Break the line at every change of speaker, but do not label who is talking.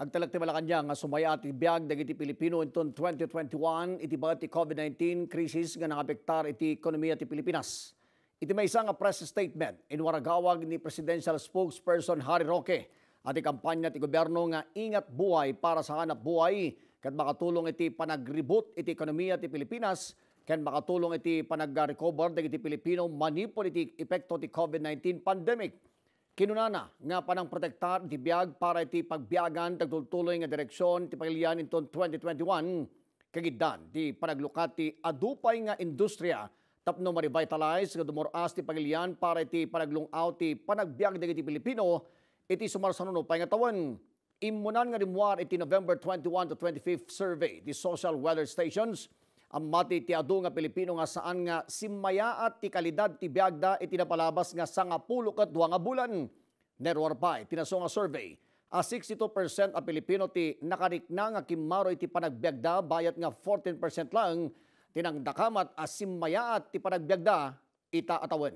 Agtalak ti Malacanang nga sumaya at biyag dagiti Pilipino inton 2021 iti ti COVID-19 crisis nga nangapektar iti ekonomiya ti Pilipinas. Iti may isang nga press statement inwaragawag ni Presidential Spokesperson Harry Roque at kampanya ti gobyerno nga ingat buhay para sa hanap buhay kat makatulong iti panagribot iti ekonomiya ti Pilipinas ken makatulong iti panag-recover dagiti Pilipino manipul iti epekto ti COVID-19 pandemic. Kinunana nga panang protektar di biyag para iti pagbiyagan tagtultuloy nga direksyon ti pagilian inton 2021 kagiddan di panaglukat ti adupay nga industriya tapno ma-revitalize nga dumoras ti pagilian para iti panaglungaw ti panagbiag dagiti Pilipino iti sumarsanuno pa nga tawen. Imunan nga rimuar iti November 21 to 25 survey di Social Weather Stations Amati ti adu nga Pilipino nga saan nga simmaya at ti kalidad ti biagda iti napalabas nga sangapulo kat nga bulan. Nerwar pa itinaso nga survey. A 62% a Pilipino ti nakarikna nga kimaro iti panagbiagda bayat nga 14% lang tinangdakamat a simmayaat ti panagbiagda ita atawen.